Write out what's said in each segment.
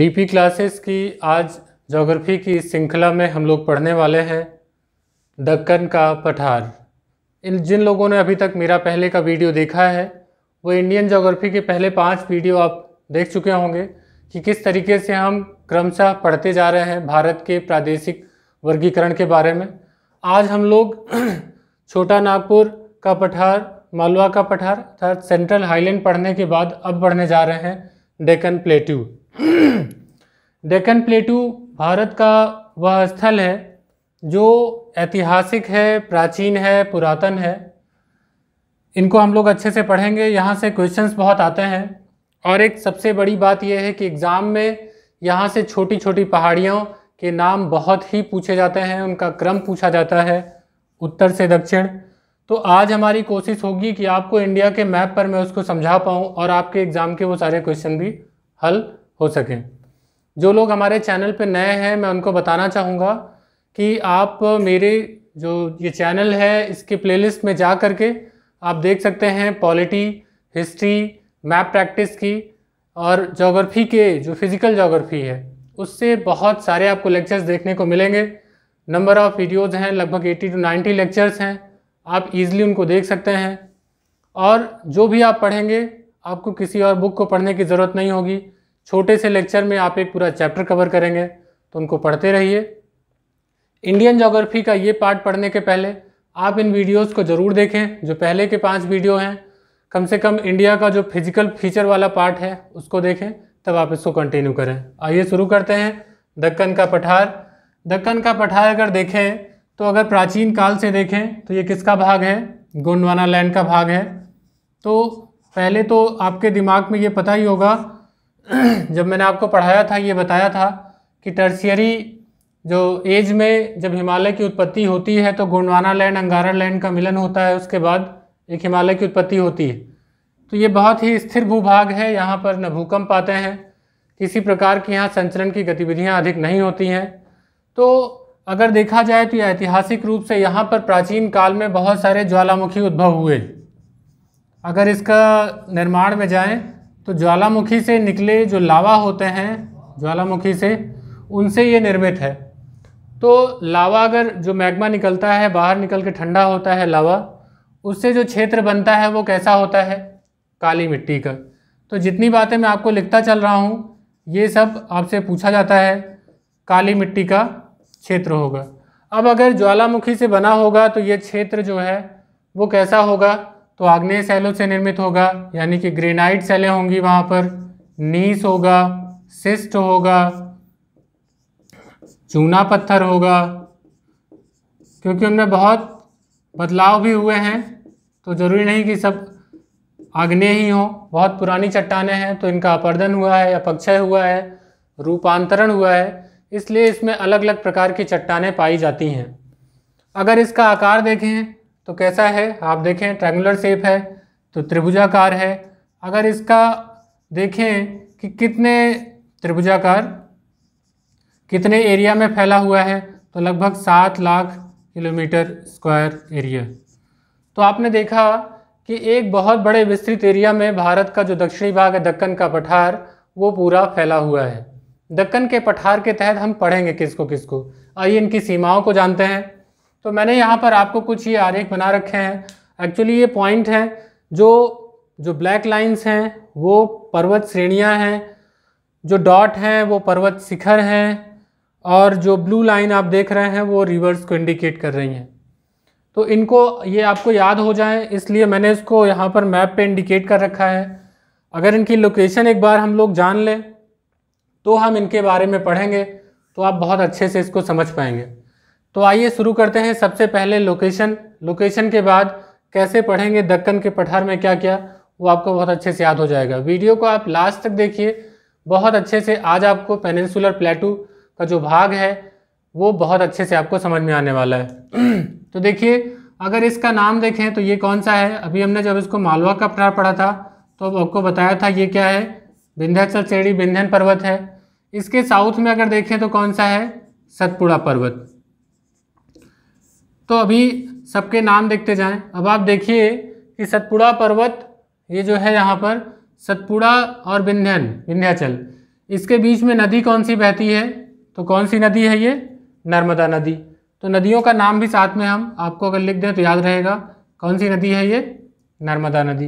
DP classes की आज geography की श्रृंखला में हम लोग पढ़ने वाले हैं दक्कन का पठार इन जिन लोगों ने अभी तक मेरा पहले का वीडियो देखा है वो इंडियन ज्योग्राफी के पहले पांच वीडियो आप देख चुके होंगे कि किस तरीके से हम क्रमशः पढ़ते जा रहे हैं भारत के प्रादेशिक वर्गीकरण के बारे में आज हम लोग छोटा नागपुर का पठार मालवा का पठार अर्थात सेंट्रल हाईलैंड पढ़ने के बाद अब पढ़ने जा रहे हैं डेकन प्लेट्यू डेक्कन प्लेटू भारत का वह स्थल है जो ऐतिहासिक है प्राचीन है पुरातन है इनको हम लोग अच्छे से पढ़ेंगे यहाँ से क्वेश्चंस बहुत आते हैं और एक सबसे बड़ी बात यह है कि एग्ज़ाम में यहाँ से छोटी छोटी पहाड़ियों के नाम बहुत ही पूछे जाते हैं उनका क्रम पूछा जाता है उत्तर से दक्षिण तो आज हमारी कोशिश होगी कि आपको इंडिया के मैप पर मैं उसको समझा पाऊँ और आपके एग्ज़ाम के वो सारे क्वेश्चन भी हल हो सके जो लोग हमारे चैनल पे नए हैं मैं उनको बताना चाहूँगा कि आप मेरे जो ये चैनल है इसके प्लेलिस्ट में जा कर के आप देख सकते हैं पॉलिटी हिस्ट्री मैप प्रैक्टिस की और जोग्राफ़ी के जो फिज़िकल जोग्राफ़ी है उससे बहुत सारे आपको लेक्चर्स देखने को मिलेंगे नंबर ऑफ़ वीडियोज़ हैं लगभग 80 टू 90 लेक्चर्स हैं आप इजीली उनको देख सकते हैं और जो भी आप पढ़ेंगे आपको किसी और बुक को पढ़ने की ज़रूरत नहीं होगी छोटे से लेक्चर में आप एक पूरा चैप्टर कवर करेंगे तो उनको पढ़ते रहिए इंडियन जोग्राफी का ये पार्ट पढ़ने के पहले आप इन वीडियोस को ज़रूर देखें जो पहले के पांच वीडियो हैं कम से कम इंडिया का जो फिजिकल फीचर वाला पार्ट है उसको देखें तब आप इसको कंटिन्यू करें आइए शुरू करते हैं दक्कन का पठार दक्कन का पठार अगर देखें तो अगर प्राचीन काल से देखें तो ये किसका भाग है गोंडवाना लैंड का भाग है तो पहले तो आपके दिमाग में ये पता ही होगा जब मैंने आपको पढ़ाया था ये बताया था कि टर्सियरी जो एज में जब हिमालय की उत्पत्ति होती है तो गोंडवाना लैंड अंगारा लैंड का मिलन होता है उसके बाद एक हिमालय की उत्पत्ति होती है तो ये बहुत ही स्थिर भूभाग है यहाँ पर न भूकंप आते हैं किसी प्रकार की यहाँ संचरण की गतिविधियाँ अधिक नहीं होती हैं तो अगर देखा जाए तो ऐतिहासिक रूप से यहाँ पर प्राचीन काल में बहुत सारे ज्वालामुखी उद्भव हुए अगर इसका निर्माण में जाएं तो ज्वालामुखी से निकले जो लावा होते हैं ज्वालामुखी से उनसे ये निर्मित है तो लावा अगर जो मैग्मा निकलता है बाहर निकल के ठंडा होता है लावा उससे जो क्षेत्र बनता है वो कैसा होता है काली मिट्टी का तो जितनी बातें मैं आपको लिखता चल रहा हूँ ये सब आपसे पूछा जाता है काली मिट्टी का क्षेत्र होगा अब अगर ज्वालामुखी से बना होगा तो ये क्षेत्र जो है वो कैसा होगा तो आग्नेय सेलों से निर्मित होगा यानी कि ग्रेनाइट सेलें होंगी वहाँ पर नीस होगा सिस्ट होगा चूना पत्थर होगा क्योंकि उनमें बहुत बदलाव भी हुए हैं तो ज़रूरी नहीं कि सब आग्नेय ही हों बहुत पुरानी चट्टाने हैं तो इनका अपर्दन हुआ है अपक्षय हुआ है रूपांतरण हुआ है इसलिए इसमें अलग अलग प्रकार की चट्टाने पाई जाती हैं अगर इसका आकार देखें तो कैसा है आप देखें ट्रैंगुलर शेप है तो त्रिभुजाकार है अगर इसका देखें कि कितने त्रिभुजाकार कितने एरिया में फैला हुआ है तो लगभग सात लाख किलोमीटर स्क्वायर एरिया तो आपने देखा कि एक बहुत बड़े विस्तृत एरिया में भारत का जो दक्षिणी भाग है दक्कन का पठार वो पूरा फैला हुआ है दक्कन के पठार के तहत हम पढ़ेंगे किसको किसको आइए इनकी सीमाओं को जानते हैं तो मैंने यहाँ पर आपको कुछ ये आरेख बना रखे हैं एक्चुअली ये पॉइंट हैं जो जो ब्लैक लाइंस हैं वो पर्वत श्रेणियाँ हैं जो डॉट हैं वो पर्वत शिखर हैं और जो ब्लू लाइन आप देख रहे हैं वो रिवर्स को इंडिकेट कर रही हैं तो इनको ये आपको याद हो जाए इसलिए मैंने इसको यहाँ पर मैप पे इंडिकेट कर रखा है अगर इनकी लोकेशन एक बार हम लोग जान लें तो हम इनके बारे में पढ़ेंगे तो आप बहुत अच्छे से इसको समझ पाएंगे तो आइए शुरू करते हैं सबसे पहले लोकेशन लोकेशन के बाद कैसे पढ़ेंगे दक्कन के पठार में क्या क्या वो आपको बहुत अच्छे से याद हो जाएगा वीडियो को आप लास्ट तक देखिए बहुत अच्छे से आज आपको पेनिनसुलर प्लेटू का जो भाग है वो बहुत अच्छे से आपको समझ में आने वाला है तो देखिए अगर इसका नाम देखें तो ये कौन सा है अभी हमने जब इसको मालवा का पठार पढ़ा था तो अब आपको बताया था ये क्या है विंध्याचल चेड़ी विंध्यन पर्वत है इसके साउथ में अगर देखें तो कौन सा है सतपुड़ा पर्वत तो अभी सबके नाम देखते जाएं अब आप देखिए कि सतपुड़ा पर्वत ये जो है यहाँ पर सतपुड़ा और विंध्यन विंध्याचल इसके बीच में नदी कौन सी बहती है तो कौन सी नदी है ये नर्मदा नदी तो नदियों का नाम भी साथ में हम आपको अगर लिख दें तो याद रहेगा कौन सी नदी है ये नर्मदा नदी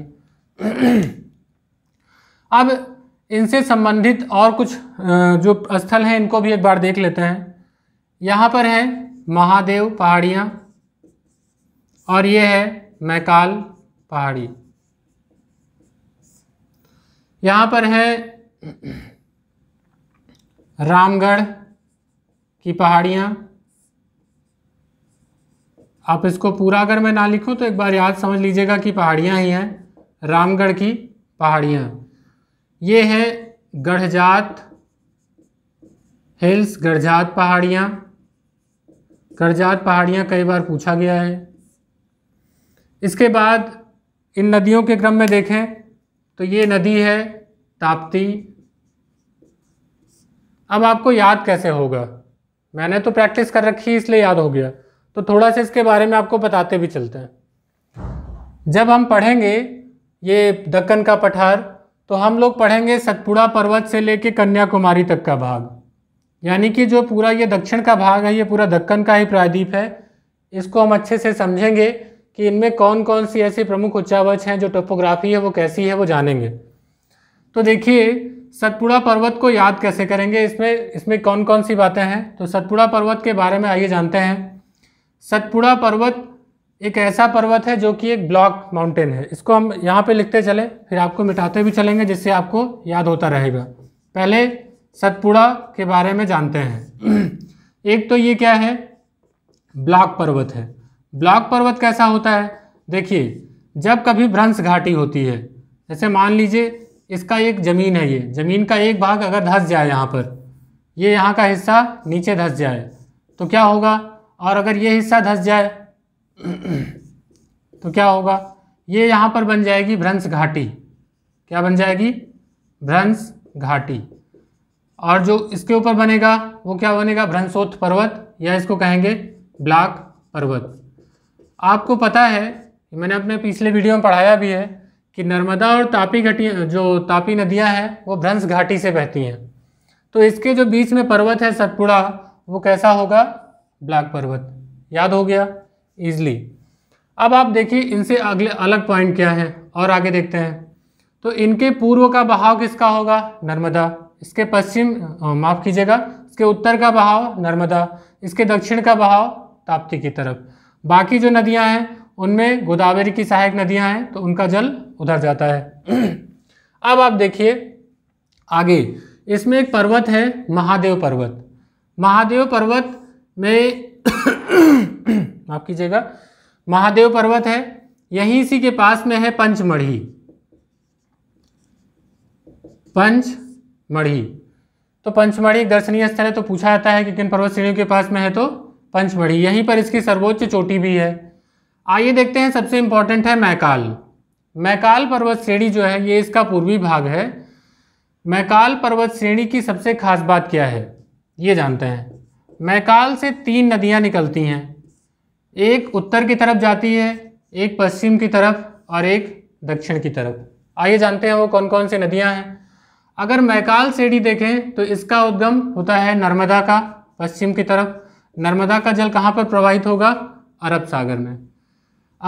अब इनसे संबंधित और कुछ जो स्थल हैं इनको भी एक बार देख लेते हैं यहाँ पर है महादेव पहाड़ियाँ और ये है मैकाल पहाड़ी यहाँ पर है रामगढ़ की पहाड़ियाँ आप इसको पूरा अगर मैं ना लिखूँ तो एक बार याद समझ लीजिएगा कि पहाड़ियाँ ही हैं रामगढ़ की पहाड़ियाँ ये है गढ़जात हिल्स गढ़जात पहाड़ियाँ गढ़जात पहाड़ियाँ कई बार पूछा गया है इसके बाद इन नदियों के क्रम में देखें तो ये नदी है ताप्ती अब आपको याद कैसे होगा मैंने तो प्रैक्टिस कर रखी है इसलिए याद हो गया तो थोड़ा सा इसके बारे में आपको बताते भी चलते हैं जब हम पढ़ेंगे ये दक्कन का पठार तो हम लोग पढ़ेंगे सतपुड़ा पर्वत से लेके कन्याकुमारी तक का भाग यानी कि जो पूरा ये दक्षिण का भाग है ये पूरा दक्कन का ही प्रायद्वीप है इसको हम अच्छे से समझेंगे कि इनमें कौन कौन सी ऐसी प्रमुख उच्चावच हैं जो टोपोग्राफी है वो कैसी है वो जानेंगे तो देखिए सतपुड़ा पर्वत को याद कैसे करेंगे इसमें इसमें कौन कौन सी बातें हैं तो सतपुड़ा पर्वत के बारे में आइए जानते हैं सतपुड़ा पर्वत एक ऐसा पर्वत है जो कि एक ब्लॉक माउंटेन है इसको हम यहाँ पे लिखते चले फिर आपको मिटाते भी चलेंगे जिससे आपको याद होता रहेगा पहले सतपुड़ा के बारे में जानते हैं एक तो ये क्या है ब्लॉक पर्वत है ब्लॉक पर्वत कैसा होता है देखिए जब कभी भ्रंश घाटी होती है जैसे मान लीजिए इसका एक ज़मीन है ये ज़मीन का एक भाग अगर धस जाए यहाँ पर ये यहाँ का हिस्सा नीचे धस जाए तो क्या होगा और अगर ये हिस्सा धस जाए तो क्या होगा ये यहाँ पर बन जाएगी भ्रंश घाटी क्या बन जाएगी भ्रंश घाटी और जो इसके ऊपर बनेगा वो क्या बनेगा भ्रंशोत्थ पर्वत या इसको कहेंगे ब्लॉक पर्वत आपको पता है मैंने अपने पिछले वीडियो में पढ़ाया भी है कि नर्मदा और तापी घटी जो तापी नदियां हैं वो भ्रंश घाटी से बहती हैं तो इसके जो बीच में पर्वत है सतपुड़ा वो कैसा होगा ब्लैक पर्वत याद हो गया ईजली अब आप देखिए इनसे अगले अलग पॉइंट क्या है और आगे देखते हैं तो इनके पूर्व का बहाव किसका होगा नर्मदा इसके पश्चिम माफ़ कीजिएगा इसके उत्तर का बहाव नर्मदा इसके दक्षिण का बहाव ताप्ती की तरफ बाकी जो नदियां हैं उनमें गोदावरी की सहायक नदियां हैं तो उनका जल उधर जाता है अब आप देखिए आगे इसमें एक पर्वत है महादेव पर्वत महादेव पर्वत में माफ कीजिएगा महादेव पर्वत है यहीं इसी के पास में है पंचमढ़ी पंचमढ़ी तो पंचमढ़ी एक दर्शनीय स्थल है तो पूछा जाता है कि किन पर्वत श्रेणियों के पास में है तो पंचमढ़ी यहीं पर इसकी सर्वोच्च चोटी भी है आइए देखते हैं सबसे इम्पॉर्टेंट है मैकाल मैकाल पर्वत श्रेणी जो है ये इसका पूर्वी भाग है मैकाल पर्वत श्रेणी की सबसे खास बात क्या है ये जानते हैं मैकाल से तीन नदियाँ निकलती हैं एक उत्तर की तरफ जाती है एक पश्चिम की तरफ और एक दक्षिण की तरफ आइए जानते हैं वो कौन कौन से नदियाँ हैं अगर मैकाल श्रेणी देखें तो इसका उद्गम होता है नर्मदा का पश्चिम की तरफ नर्मदा का जल कहाँ पर प्रवाहित होगा अरब सागर में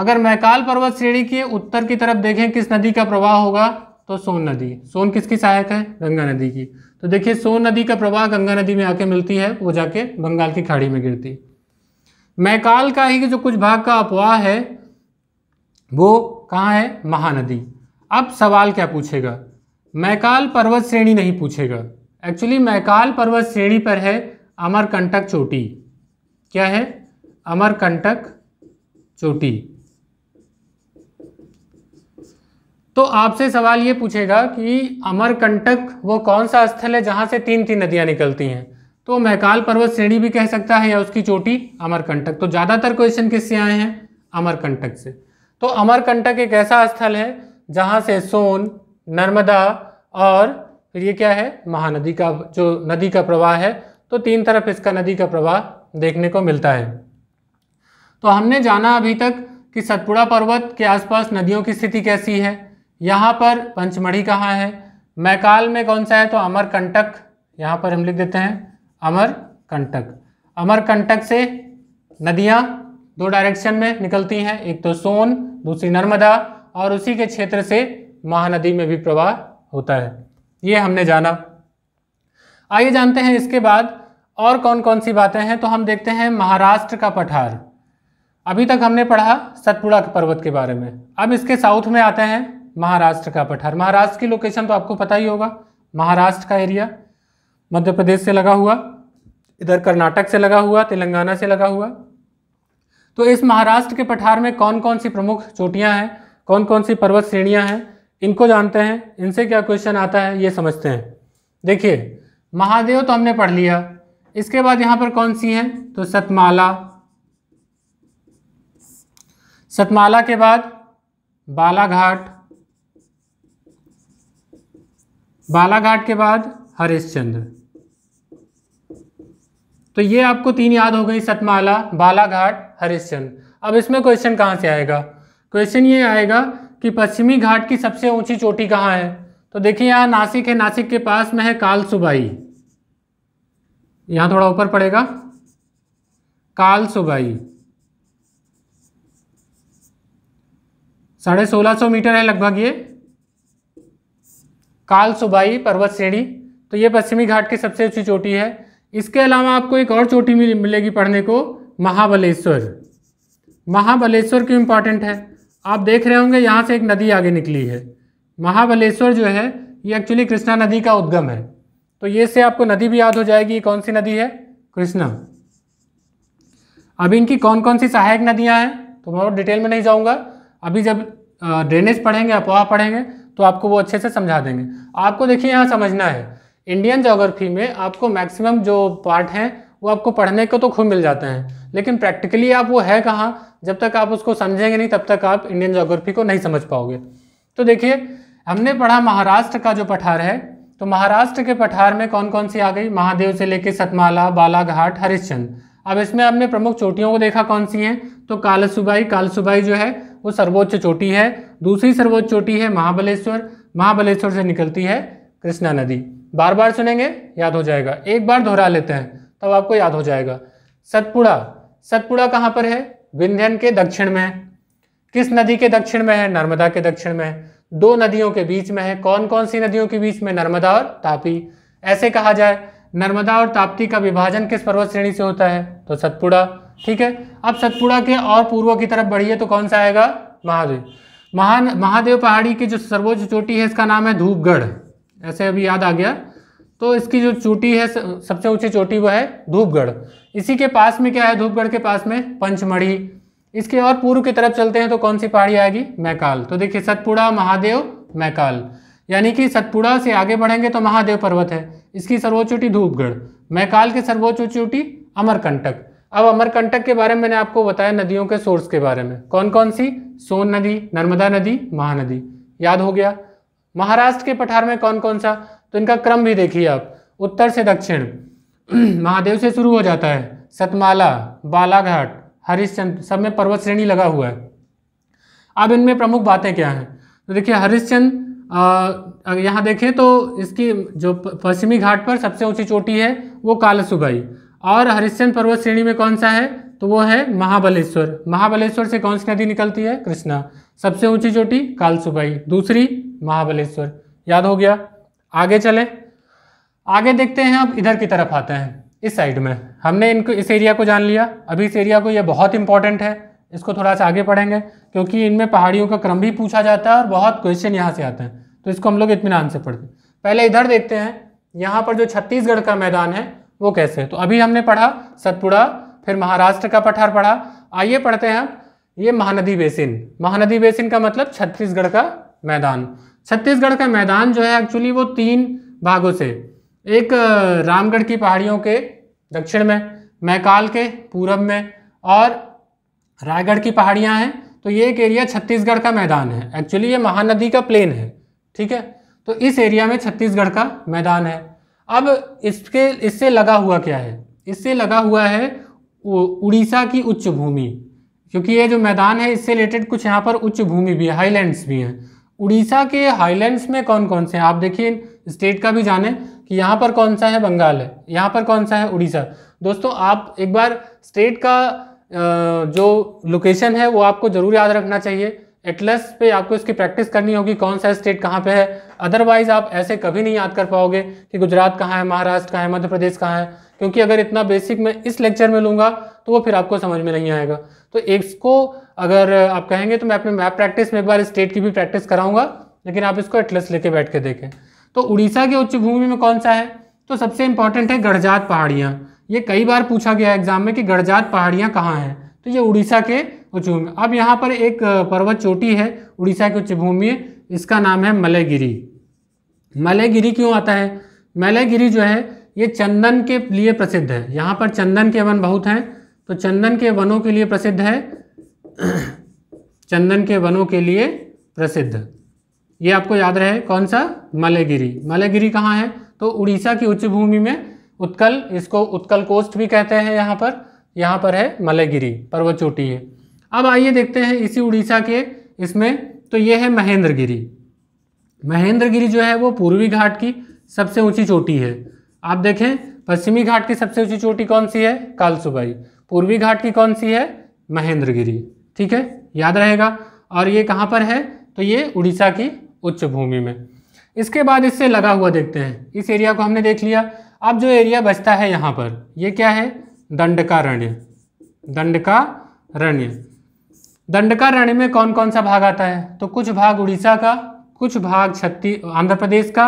अगर मैकाल पर्वत श्रेणी के उत्तर की तरफ देखें किस नदी का प्रवाह होगा तो सोन नदी सोन किसकी सहायक है गंगा नदी की तो देखिए सोन नदी का प्रवाह गंगा नदी में आके मिलती है वो जाके बंगाल की खाड़ी में गिरती मैकाल का ही जो कुछ भाग का अपवाह है वो कहाँ है महानदी अब सवाल क्या पूछेगा मैकाल पर्वत श्रेणी नहीं पूछेगा एक्चुअली मैकाल पर्वत श्रेणी पर है अमरकंटक चोटी क्या है अमरकंटक चोटी तो आपसे सवाल ये पूछेगा कि अमरकंटक वो कौन सा स्थल है जहां से तीन तीन नदियां निकलती हैं तो महकाल पर्वत श्रेणी भी कह सकता है या उसकी चोटी अमरकंटक तो ज़्यादातर क्वेश्चन किससे आए हैं अमरकंटक से तो अमरकंटक एक ऐसा स्थल है जहां से सोन नर्मदा और फिर ये क्या है महानदी का जो नदी का प्रवाह है तो तीन तरफ इसका नदी का प्रवाह देखने को मिलता है तो हमने जाना अभी तक कि सतपुड़ा पर्वत के आसपास नदियों की स्थिति कैसी है यहाँ पर पंचमढ़ी कहाँ है मैकाल में कौन सा है तो अमरकंटक यहाँ पर हम लिख देते हैं अमरकंटक अमरकंटक से नदियाँ दो डायरेक्शन में निकलती हैं एक तो सोन दूसरी नर्मदा और उसी के क्षेत्र से महानदी में भी प्रवाह होता है ये हमने जाना आइए जानते हैं इसके बाद और कौन कौन सी बातें हैं तो हम देखते हैं महाराष्ट्र का पठार अभी तक हमने पढ़ा सतपुड़ा के पर्वत के बारे में अब इसके साउथ में आते हैं महाराष्ट्र का पठार महाराष्ट्र की लोकेशन तो आपको पता ही होगा महाराष्ट्र का एरिया मध्य प्रदेश से लगा हुआ इधर कर्नाटक से लगा हुआ तेलंगाना से लगा हुआ तो इस महाराष्ट्र के पठार में कौन कौन सी प्रमुख चोटियाँ हैं कौन कौन सी पर्वत श्रेणियाँ हैं इनको जानते हैं इनसे क्या क्वेश्चन आता है ये समझते हैं देखिए महादेव तो हमने पढ़ लिया इसके बाद यहां पर कौन सी हैं तो सतमाला सतमाला के बाद बालाघाट बालाघाट के बाद हरिश्चंद्र तो ये आपको तीन याद हो गई सतमाला बालाघाट हरिश्चंद्र अब इसमें क्वेश्चन कहां से आएगा क्वेश्चन ये आएगा कि पश्चिमी घाट की सबसे ऊंची चोटी कहाँ है तो देखिए यहाँ नासिक है नासिक के पास में है कालसुबाई यहाँ थोड़ा ऊपर पड़ेगा काल सुबाई साढ़े सोलह सौ मीटर है लगभग ये काल सुबाई पर्वत श्रेणी तो ये पश्चिमी घाट की सबसे ऊंची चोटी है इसके अलावा आपको एक और चोटी मिलेगी पढ़ने को महाबलेश्वर महाबलेश्वर क्यों इम्पॉर्टेंट है आप देख रहे होंगे यहाँ से एक नदी आगे निकली है महाबलेश्वर जो है ये एक्चुअली कृष्णा नदी का उद्गम है तो ये से आपको नदी भी याद हो जाएगी कौन सी नदी है कृष्णा अब इनकी कौन कौन सी सहायक नदियां हैं तो मैं और डिटेल में नहीं जाऊँगा अभी जब ड्रेनेज पढ़ेंगे अफवाह पढ़ेंगे तो आपको वो अच्छे से समझा देंगे आपको देखिए यहाँ समझना है इंडियन जोग्राफी में आपको मैक्सिमम जो पार्ट हैं वो आपको पढ़ने को तो खूब मिल जाते हैं लेकिन प्रैक्टिकली आप वो है कहाँ जब तक आप उसको समझेंगे नहीं तब तक आप इंडियन जोग्राफी को नहीं समझ पाओगे तो देखिए हमने पढ़ा महाराष्ट्र का जो पठार है तो महाराष्ट्र के पठार में कौन कौन सी आ गई महादेव से लेकर सतमाला बालाघाट हरिश्चंद अब इसमें आपने प्रमुख चोटियों को देखा कौन सी हैं तो कालसुबाई कालसुबाई जो है वो सर्वोच्च चोटी है दूसरी सर्वोच्च चोटी है महाबलेश्वर महाबलेश्वर से निकलती है कृष्णा नदी बार बार सुनेंगे याद हो जाएगा एक बार दोहरा लेते हैं तब तो आपको याद हो जाएगा सतपुड़ा सतपुड़ा कहाँ पर है विंध्यन के दक्षिण में किस नदी के दक्षिण में है नर्मदा के दक्षिण में दो नदियों के बीच में है कौन कौन सी नदियों के बीच में नर्मदा और तापी ऐसे कहा जाए नर्मदा और ताप्ती का विभाजन किस पर्वत श्रेणी से होता है तो सतपुड़ा ठीक है अब सतपुड़ा के और पूर्व की तरफ बढ़िए तो कौन सा आएगा महादेव महान महादेव पहाड़ी की जो सर्वोच्च चोटी है इसका नाम है धूपगढ़ ऐसे अभी याद आ गया तो इसकी जो चोटी है सबसे ऊंची चोटी वो है धूपगढ़ इसी के पास में क्या है धूपगढ़ के पास में पंचमढ़ी इसके और पूर्व की तरफ चलते हैं तो कौन सी पहाड़ी आएगी मैकाल तो देखिए सतपुड़ा महादेव मैकाल यानी कि सतपुड़ा से आगे बढ़ेंगे तो महादेव पर्वत है इसकी सर्वोच्च चोटी धूपगढ़ मैकाल की सर्वोच्च चोटी अमरकंटक अब अमरकंटक के बारे में मैंने आपको बताया नदियों के सोर्स के बारे में कौन कौन सी सोन नदी नर्मदा नदी महानदी याद हो गया महाराष्ट्र के पठार में कौन कौन सा तो इनका क्रम भी देखिए आप उत्तर से दक्षिण महादेव से शुरू हो जाता है सतमाला बालाघाट हरिश्चंद्र सब में पर्वत श्रेणी लगा हुआ है अब इनमें प्रमुख बातें क्या हैं तो देखिए हरिश्चंद यहाँ देखें तो इसकी जो पश्चिमी घाट पर सबसे ऊंची चोटी है वो कालसुबाई और हरिश्चंद पर्वत श्रेणी में कौन सा है तो वो है महाबलेश्वर महाबलेश्वर से कौन सी नदी निकलती है कृष्णा सबसे ऊंची चोटी कालसुबाई दूसरी महाबलेश्वर याद हो गया आगे चले आगे देखते हैं अब इधर की तरफ आते हैं इस साइड में हमने इनको इस एरिया को जान लिया अभी इस एरिया को ये बहुत इंपॉर्टेंट है इसको थोड़ा सा आगे पढ़ेंगे क्योंकि इनमें पहाड़ियों का क्रम भी पूछा जाता है और बहुत क्वेश्चन यहाँ से आते हैं तो इसको हम लोग इतमान से पढ़ते हैं पहले इधर देखते हैं यहाँ पर जो छत्तीसगढ़ का मैदान है वो कैसे है तो अभी हमने पढ़ा सतपुड़ा फिर महाराष्ट्र का पठार पढ़ा आइए पढ़ते हैं ये महानदी बेसिन महानदी बेसिन का मतलब छत्तीसगढ़ का मैदान छत्तीसगढ़ का मैदान जो है एक्चुअली वो तीन भागों से एक रामगढ़ की पहाड़ियों के दक्षिण में मैकाल के पूरब में और रायगढ़ की पहाड़ियाँ हैं तो ये एक एरिया छत्तीसगढ़ का मैदान है एक्चुअली ये महानदी का प्लेन है ठीक है तो इस एरिया में छत्तीसगढ़ का मैदान है अब इसके इससे लगा हुआ क्या है इससे लगा हुआ है उड़ीसा की उच्च भूमि क्योंकि ये जो मैदान है इससे रिलेटेड कुछ यहाँ पर उच्च भूमि भी है हाईलैंड्स भी हैं उड़ीसा के हाईलैंड्स में कौन कौन से हैं आप देखिए स्टेट का भी जाने कि यहाँ पर कौन सा है बंगाल है यहाँ पर कौन सा है उड़ीसा दोस्तों आप एक बार स्टेट का जो लोकेशन है वो आपको ज़रूर याद रखना चाहिए एटलस पे आपको इसकी प्रैक्टिस करनी होगी कौन सा स्टेट कहाँ पे है अदरवाइज आप ऐसे कभी नहीं याद कर पाओगे कि गुजरात कहाँ है महाराष्ट्र कहाँ है मध्य प्रदेश कहाँ है क्योंकि अगर इतना बेसिक मैं इस लेक्चर में लूँगा तो वो फिर आपको समझ में नहीं आएगा तो इसको अगर आप कहेंगे तो मैं अपने मैप प्रैक्टिस में एक बार स्टेट की भी प्रैक्टिस कराऊंगा लेकिन आप इसको एटलस लेके बैठ के देखें तो उड़ीसा के उच्च भूमि में कौन सा है तो सबसे इंपॉर्टेंट है गढ़जात पहाड़ियाँ ये कई बार पूछा गया एग्जाम में कि गढ़जात पहाड़ियाँ कहाँ हैं तो ये उड़ीसा के उच्च भूमि अब यहाँ पर एक पर्वत चोटी है उड़ीसा की उच्च भूमि इसका नाम है मलयगिरी मलयगिरी क्यों आता है मलयगिरी जो है ये चंदन के लिए प्रसिद्ध है यहाँ पर चंदन के वन बहुत हैं तो चंदन के वनों के लिए प्रसिद्ध है चंदन के वनों के लिए प्रसिद्ध ये आपको याद रहे कौन सा मलेगिरी मलेगिरी कहाँ है तो उड़ीसा की उच्च भूमि में उत्कल इसको उत्कल कोस्ट भी कहते हैं यहाँ पर यहाँ पर है मलेगिरी पर्वत चोटी है अब आइए देखते हैं इसी उड़ीसा के इसमें तो ये है महेंद्रगिरी महेंद्रगिरी जो है वो पूर्वी घाट की सबसे ऊंची चोटी है आप देखें पश्चिमी घाट की सबसे ऊंची चोटी कौन सी है कालसुबाई पूर्वी घाट की कौन सी है महेंद्रगिरी ठीक है याद रहेगा और ये कहाँ पर है तो ये उड़ीसा की उच्च भूमि में इसके बाद इससे लगा हुआ देखते हैं इस एरिया को हमने देख लिया अब जो एरिया बचता है यहाँ पर ये क्या है दंडकारण्य दंडकारण्य दंडकारण्य में कौन कौन सा भाग आता है तो कुछ भाग उड़ीसा का कुछ भाग छत्तीस आंध्र प्रदेश का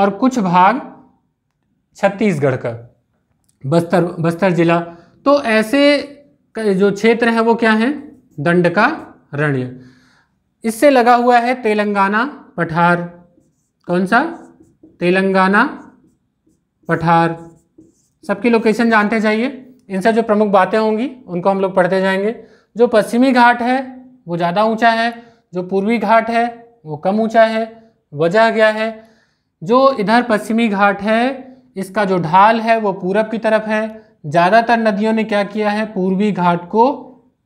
और कुछ भाग छत्तीसगढ़ का बस्तर बस्तर जिला तो ऐसे जो क्षेत्र हैं वो क्या हैं दंडकारण्य इससे लगा हुआ है तेलंगाना पठार कौन सा तेलंगाना पठार सबकी लोकेशन जानते जाइए इनसे जो प्रमुख बातें होंगी उनको हम लोग पढ़ते जाएंगे जो पश्चिमी घाट है वो ज़्यादा ऊंचा है जो पूर्वी घाट है वो कम ऊंचा है वजह क्या है जो इधर पश्चिमी घाट है इसका जो ढाल है वो पूरब की तरफ है ज़्यादातर नदियों ने क्या किया है पूर्वी घाट को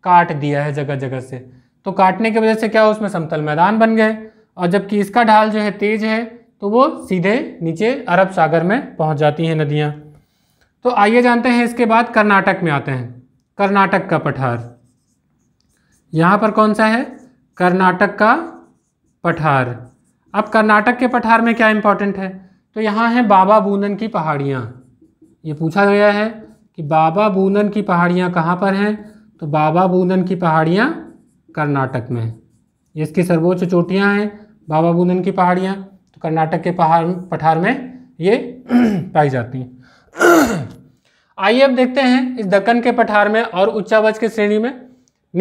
काट दिया है जगह जगह से तो काटने की वजह से क्या उसमें समतल मैदान बन गए और जबकि इसका ढाल जो है तेज है तो वो सीधे नीचे अरब सागर में पहुंच जाती हैं नदियां तो आइए जानते हैं इसके बाद कर्नाटक में आते हैं कर्नाटक का पठार यहाँ पर कौन सा है कर्नाटक का पठार अब कर्नाटक के पठार में क्या इम्पोर्टेंट है तो यहाँ है बाबा बूनन की पहाड़ियाँ ये पूछा गया है कि बाबा बूनन की पहाड़ियाँ कहाँ पर हैं तो बाबा बूनन की पहाड़ियाँ कर्नाटक में इसकी सर्वोच्च चोटियाँ हैं बाबा बुंदन की पहाड़ियाँ तो कर्नाटक के पहाड़ पठार में ये पाई जाती हैं आइए अब देखते हैं इस दक्कन के पठार में और उच्चावच के श्रेणी में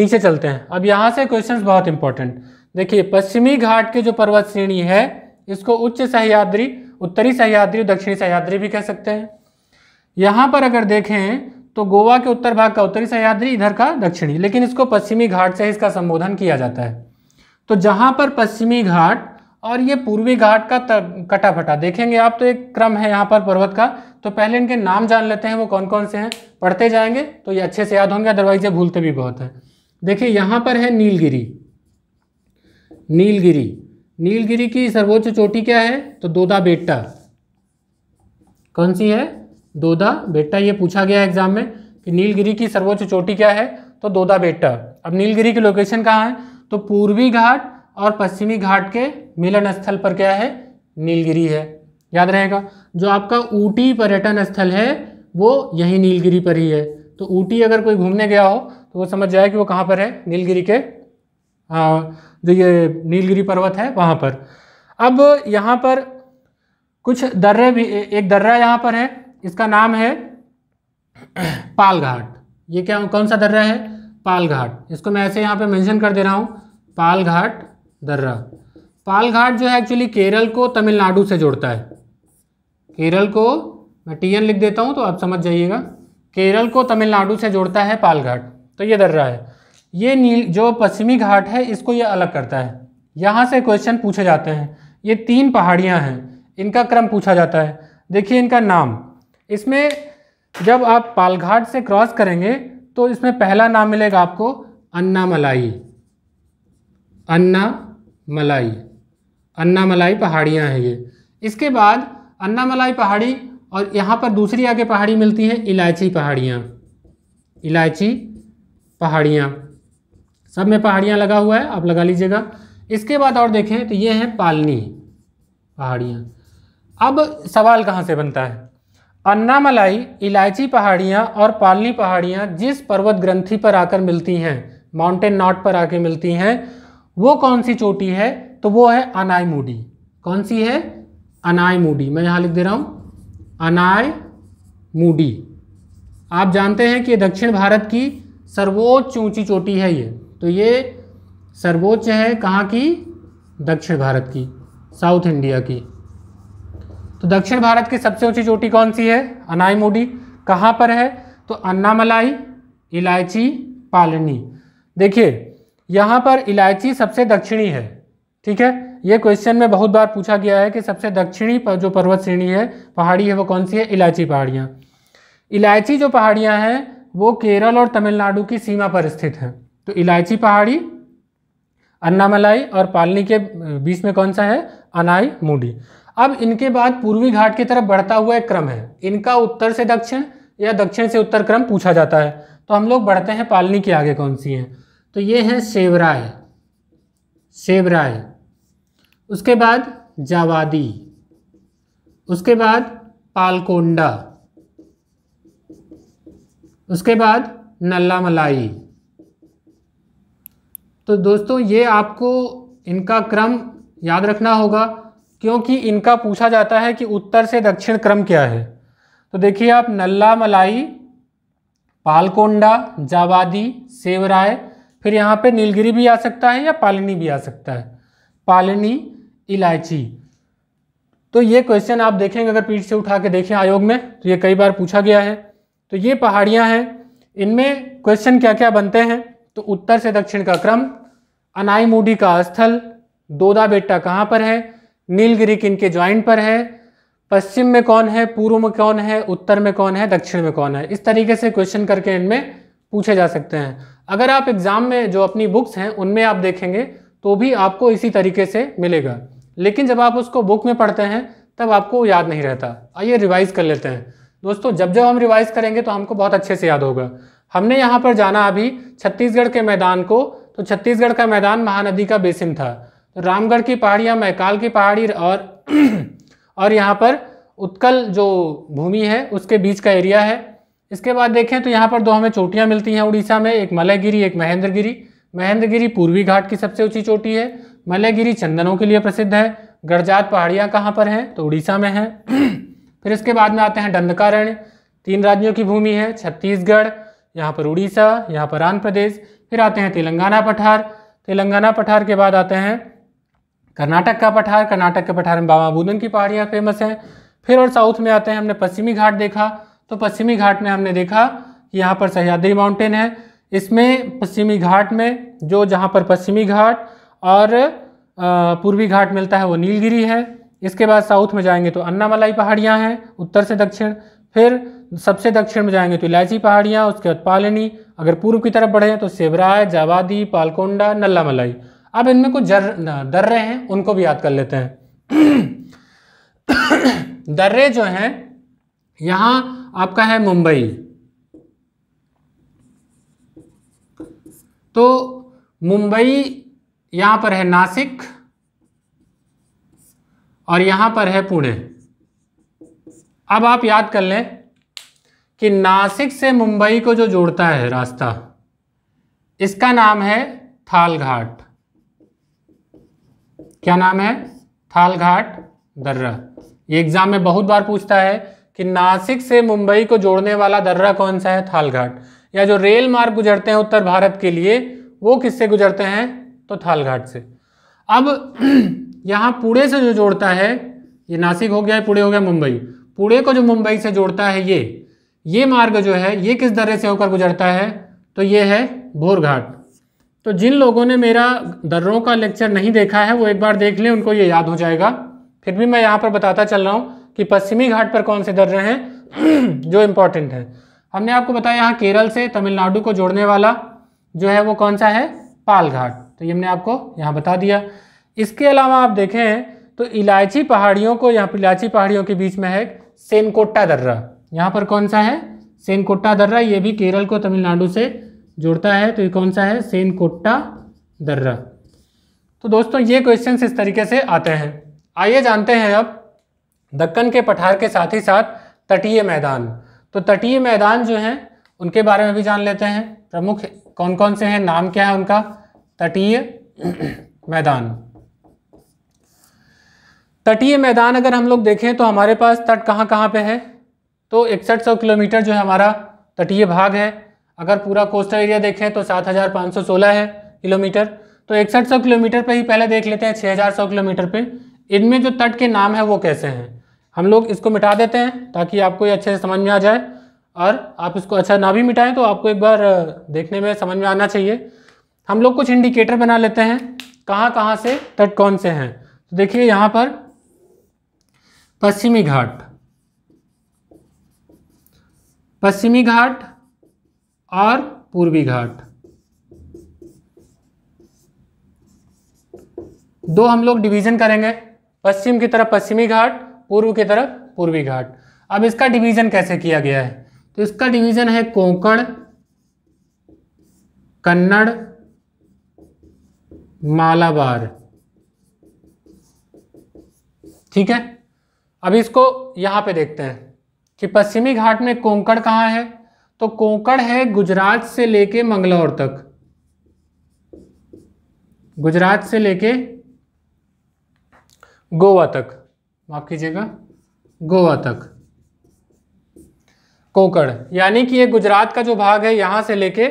नीचे चलते हैं अब यहाँ से क्वेश्चन बहुत इंपॉर्टेंट देखिए पश्चिमी घाट के जो पर्वत श्रेणी है इसको उच्च सहयाद्री उत्तरी सहयाद्री दक्षिणी सहयाद्री भी कह सकते हैं यहाँ पर अगर देखें तो गोवा के उत्तर भाग का उत्तरी सह्याद्री इधर का दक्षिणी लेकिन इसको पश्चिमी घाट से इसका संबोधन किया जाता है तो जहां पर पश्चिमी घाट और ये पूर्वी घाट का कटाफटा देखेंगे आप तो एक क्रम है यहाँ पर पर्वत का तो पहले इनके नाम जान लेते हैं वो कौन कौन से हैं पढ़ते जाएंगे तो ये अच्छे से याद होंगे अदरवाइज ये भूलते भी बहुत हैं देखिए यहाँ पर है नीलगिरी नीलगिरी नीलगिरी की सर्वोच्च चोटी क्या है तो दोदा बेट्टा कौन सी है दोदा बेट्टा ये पूछा गया एग्जाम में कि नीलगिरी की सर्वोच्च चोटी क्या है तो दोदा बेटा अब नीलगिरी की लोकेशन कहाँ है तो पूर्वी घाट और पश्चिमी घाट के मिलन स्थल पर क्या है नीलगिरी है याद रहेगा जो आपका ऊटी पर्यटन स्थल है वो यही नीलगिरी पर ही है तो ऊटी अगर कोई घूमने गया हो तो वो समझ जाए कि वो कहाँ पर है नीलगिरी के आ, जो ये नीलगिरी पर्वत है वहाँ पर अब यहाँ पर कुछ दर्रे भी एक दर्रा यहाँ पर है इसका नाम है पालघाट ये क्या कौन सा दर्रा है पालघाट इसको मैं ऐसे यहाँ पे मेंशन कर दे रहा हूँ पालघाट दर्रा पालघाट जो है एक्चुअली केरल को तमिलनाडु से जोड़ता है केरल को मैं टी लिख देता हूँ तो आप समझ जाइएगा केरल को तमिलनाडु से जोड़ता है पालघाट तो ये दर्रा है ये नील जो पश्चिमी घाट है इसको ये अलग करता है यहाँ से क्वेश्चन पूछे जाते हैं ये तीन पहाड़ियाँ हैं इनका क्रम पूछा जाता है देखिए इनका नाम इसमें जब आप पालघाट से क्रॉस करेंगे तो इसमें पहला नाम मिलेगा आपको अन्ना मलाई अन्ना मलाई अन्ना मलाई पहाड़ियाँ हैं ये इसके बाद अन्ना मलाई पहाड़ी और यहाँ पर दूसरी आगे पहाड़ी मिलती है इलायची पहाड़ियाँ इलायची पहाड़ियाँ सब में पहाड़ियाँ लगा हुआ है आप लगा लीजिएगा इसके बाद और देखें तो ये हैं पालनी पहाड़ियाँ अब सवाल कहाँ से बनता है अन्नामलाई इलायची पहाड़ियाँ और पालनी पहाड़ियाँ जिस पर्वत ग्रंथि पर आकर मिलती हैं माउंटेन नॉट पर आकर मिलती हैं वो कौन सी चोटी है तो वो है अनाय मूडी कौन सी है अनाय मूडी मैं यहाँ लिख दे रहा हूँ अनाय मूडी आप जानते हैं कि दक्षिण भारत की सर्वोच्च ऊंची चोटी है ये तो ये सर्वोच्च है कहाँ की दक्षिण भारत की साउथ इंडिया की तो दक्षिण भारत की सबसे ऊंची चोटी कौन सी है मोडी कहाँ पर है तो अन्नामलाई इलायची पालनी देखिए यहाँ पर इलायची सबसे दक्षिणी है ठीक है ये क्वेश्चन में बहुत बार पूछा गया है कि सबसे दक्षिणी पर जो पर्वत श्रेणी है पहाड़ी है वो कौन सी है इलायची पहाड़ियाँ इलायची जो पहाड़ियाँ हैं वो केरल और तमिलनाडु की सीमा पर स्थित हैं तो इलायची पहाड़ी अन्नामलाई और पालनी के बीच में कौन सा है अनाई मूडी अब इनके बाद पूर्वी घाट की तरफ बढ़ता हुआ एक क्रम है इनका उत्तर से दक्षिण या दक्षिण से उत्तर क्रम पूछा जाता है तो हम लोग बढ़ते हैं पालनी के आगे कौन सी हैं तो ये हैं सेवराय सेवराय उसके बाद जावादी उसके बाद पालकोंडा उसके बाद नल्ला मलाई तो दोस्तों ये आपको इनका क्रम याद रखना होगा क्योंकि इनका पूछा जाता है कि उत्तर से दक्षिण क्रम क्या है तो देखिए आप नल्ला मलाई पालकोंडा जावादी सेवराय फिर यहाँ पे नीलगिरी भी आ सकता है या पालनी भी आ सकता है पालनी इलायची तो ये क्वेश्चन आप देखेंगे अगर पीठ से उठा के देखें आयोग में तो ये कई बार पूछा गया है तो ये पहाड़ियाँ हैं इनमें क्वेश्चन क्या क्या बनते हैं तो उत्तर से दक्षिण का क्रम अनाईमूडी का स्थल दोदा बेटा कहाँ पर है नीलगिरी किन के ज्वाइंट पर है पश्चिम में कौन है पूर्व में कौन है उत्तर में कौन है दक्षिण में कौन है इस तरीके से क्वेश्चन करके इनमें पूछे जा सकते हैं अगर आप एग्जाम में जो अपनी बुक्स हैं उनमें आप देखेंगे तो भी आपको इसी तरीके से मिलेगा लेकिन जब आप उसको बुक में पढ़ते हैं तब आपको याद नहीं रहता आइए रिवाइज कर लेते हैं दोस्तों जब जब हम रिवाइज करेंगे तो हमको बहुत अच्छे से याद होगा हमने यहाँ पर जाना अभी छत्तीसगढ़ के मैदान को तो छत्तीसगढ़ का मैदान महानदी का बेसिन था तो रामगढ़ की पहाड़ियाँ मैकाल की पहाड़ी और और यहाँ पर उत्कल जो भूमि है उसके बीच का एरिया है इसके बाद देखें तो यहाँ पर दो हमें चोटियाँ मिलती हैं उड़ीसा में एक मलयगिरी एक महेंद्रगिरी महेंद्रगिरी पूर्वी घाट की सबसे ऊंची चोटी है मलयगिरी चंदनों के लिए प्रसिद्ध है गड़जात पहाड़ियाँ कहाँ पर हैं तो उड़ीसा में हैं फिर इसके बाद में आते हैं दंडकारण्य तीन राज्यों की भूमि है छत्तीसगढ़ यहाँ पर उड़ीसा यहाँ पर आंध्र प्रदेश फिर आते हैं तेलंगाना पठार तेलंगाना पठार के बाद आते हैं कर्नाटक का पठार कर्नाटक के पठार में बाबा बूदन की पहाड़ियाँ फेमस हैं फिर और साउथ में आते हैं हमने पश्चिमी घाट देखा तो पश्चिमी घाट में हमने देखा कि यहाँ पर सह्याद्री माउंटेन है इसमें पश्चिमी घाट में जो जहाँ पर पश्चिमी घाट और पूर्वी घाट मिलता है वो नीलगिरी है इसके बाद साउथ में जाएंगे तो अन्नामलाई पहाड़ियाँ हैं उत्तर से दक्षिण फिर सबसे दक्षिण में जाएंगे तो इलायची पहाड़ियाँ उसके बाद पालनी अगर पूर्व की तरफ बढ़ें तो सेवराय जावादी पालकोंडा नल्लामलाई मलाई अब इनमें कुछ जर दर्रे हैं उनको भी याद कर लेते हैं दर्रे जो हैं यहां आपका है मुंबई तो मुंबई यहां पर है नासिक और यहां पर है पुणे अब आप याद कर लें कि नासिक से मुंबई को जो जोड़ता है रास्ता इसका नाम है थाल घाट क्या नाम है थालघाट दर्रा ये एग्जाम में बहुत बार पूछता है कि नासिक से मुंबई को जोड़ने वाला दर्रा कौन सा है थालघाट या जो रेल मार्ग गुजरते हैं उत्तर भारत के लिए वो किससे गुजरते हैं तो थालघाट से अब यहाँ पुणे से जो जोड़ता है ये नासिक हो गया है पुणे हो गया मुंबई पुणे को जो मुंबई से जोड़ता है ये ये मार्ग जो है ये किस दर्रे से होकर गुजरता है तो ये है भोरघाट तो जिन लोगों ने मेरा दर्रों का लेक्चर नहीं देखा है वो एक बार देख लें उनको ये याद हो जाएगा फिर भी मैं यहाँ पर बताता चल रहा हूँ कि पश्चिमी घाट पर कौन से दर्रे हैं जो इम्पोर्टेंट हैं हमने आपको बताया यहाँ केरल से तमिलनाडु को जोड़ने वाला जो है वो कौन सा है पाल घाट तो ये हमने आपको यहाँ बता दिया इसके अलावा आप देखें तो इलायची पहाड़ियों को यहाँ पर इलायची पहाड़ियों के बीच में है सेनकोट्टा दर्रा यहाँ पर कौन सा है सेनकोट्टा दर्रा ये भी केरल को तमिलनाडु से जोड़ता है तो ये कौन सा है सेन कोट्टा दर्रा तो दोस्तों ये क्वेश्चन इस तरीके से आते हैं आइए जानते हैं अब दक्कन के पठार के साथ ही साथ तटीय मैदान तो तटीय मैदान जो हैं उनके बारे में भी जान लेते हैं प्रमुख कौन कौन से हैं नाम क्या है उनका तटीय मैदान तटीय मैदान अगर हम लोग देखें तो हमारे पास तट कहाँ कहाँ पे है तो इकसठ सौ किलोमीटर जो है हमारा तटीय भाग है अगर पूरा कोस्टल एरिया देखें तो 7,516 है किलोमीटर तो इकसठ सौ किलोमीटर पर ही पहले देख लेते हैं 6,100 किलोमीटर पे इनमें जो तट के नाम है वो कैसे हैं हम लोग इसको मिटा देते हैं ताकि आपको ये अच्छे से समझ में आ जाए और आप इसको अच्छा ना भी मिटाएं तो आपको एक बार देखने में समझ में आना चाहिए हम लोग कुछ इंडिकेटर बना लेते हैं कहाँ कहाँ से तट कौन से हैं तो देखिए यहाँ पर पश्चिमी घाट पश्चिमी घाट और पूर्वी घाट दो हम लोग डिवीजन करेंगे पश्चिम की तरफ पश्चिमी घाट पूर्व की तरफ पूर्वी घाट अब इसका डिवीजन कैसे किया गया है तो इसका डिवीजन है कोंकण कन्नड़ मालाबार ठीक है अब इसको यहां पे देखते हैं कि पश्चिमी घाट में कोंकण कहाँ है तो कोंकण है गुजरात से लेके मंगलौर तक गुजरात से लेके गोवा तक माफ कीजिएगा गोवा तक कोंकण यानी कि ये गुजरात का जो भाग है यहां से लेके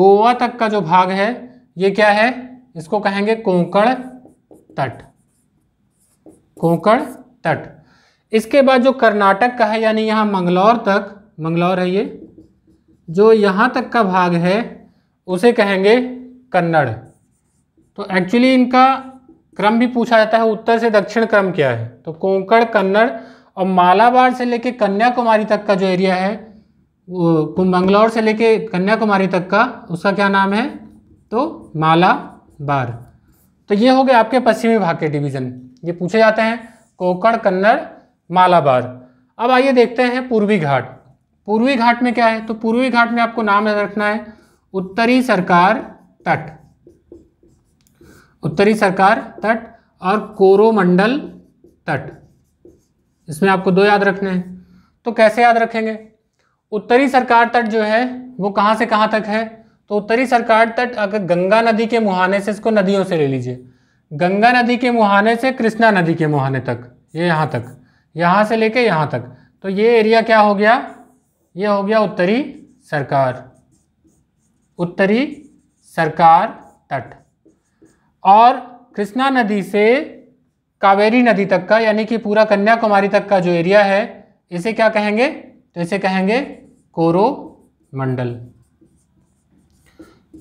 गोवा तक का जो भाग है ये क्या है इसको कहेंगे कोंकण तट कोंकण तट इसके बाद जो कर्नाटक का है यानी यहां मंगलौर तक मंगलौर है ये जो यहाँ तक का भाग है उसे कहेंगे कन्नड़ तो एक्चुअली इनका क्रम भी पूछा जाता है उत्तर से दक्षिण क्रम क्या है तो कोंकण कन्नड़ और मालाबार से लेके कन्याकुमारी तक का जो एरिया है वो मंगलौर से लेके कन्याकुमारी तक का उसका क्या नाम है तो मालाबार तो ये हो गए आपके पश्चिमी भाग के डिवीज़न ये पूछे जाते हैं कोंकण कन्नड़ मालाबार अब आइए देखते हैं पूर्वी घाट पूर्वी घाट में क्या है तो पूर्वी घाट में आपको नाम याद रखना है उत्तरी सरकार तट उत्तरी सरकार तट और कोरोमंडल तट इसमें आपको दो याद रखने हैं तो कैसे याद रखेंगे उत्तरी सरकार तट जो है वो कहाँ से कहाँ तक है तो उत्तरी सरकार तट अगर गंगा नदी के मुहाने से इसको नदियों से ले लीजिए गंगा नदी के मुहाने से कृष्णा नदी के मुहाने तक ये यहाँ तक यहाँ से लेके यहाँ तक तो ये एरिया क्या हो गया ये हो गया उत्तरी सरकार उत्तरी सरकार तट और कृष्णा नदी से कावेरी नदी तक का यानी कि पूरा कन्याकुमारी तक का जो एरिया है इसे क्या कहेंगे तो इसे कहेंगे कोरोमंडल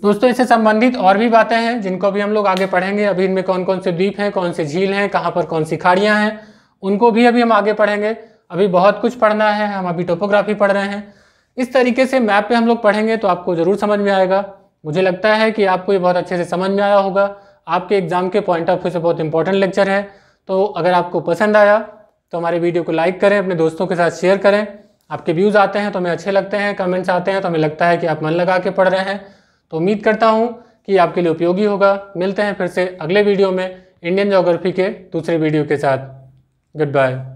दोस्तों इससे संबंधित और भी बातें हैं जिनको भी हम लोग आगे पढ़ेंगे अभी इनमें कौन कौन से द्वीप हैं कौन से झील हैं कहाँ पर कौन सी खाड़ियाँ हैं उनको भी अभी हम आगे पढ़ेंगे अभी बहुत कुछ पढ़ना है हम अभी टोपोग्राफी पढ़ रहे हैं इस तरीके से मैप पे हम लोग पढ़ेंगे तो आपको ज़रूर समझ में आएगा मुझे लगता है कि आपको ये बहुत अच्छे से समझ में आया होगा आपके एग्ज़ाम के पॉइंट ऑफ व्यू से बहुत इंपॉर्टेंट लेक्चर है तो अगर आपको पसंद आया तो हमारे वीडियो को लाइक करें अपने दोस्तों के साथ शेयर करें आपके व्यूज़ आते हैं तो हमें अच्छे लगते हैं कमेंट्स आते हैं तो हमें लगता है कि आप मन लगा के पढ़ रहे हैं तो उम्मीद करता हूँ कि आपके लिए उपयोगी होगा मिलते हैं फिर से अगले वीडियो में इंडियन जोग्राफी के दूसरे वीडियो के साथ गुड बाय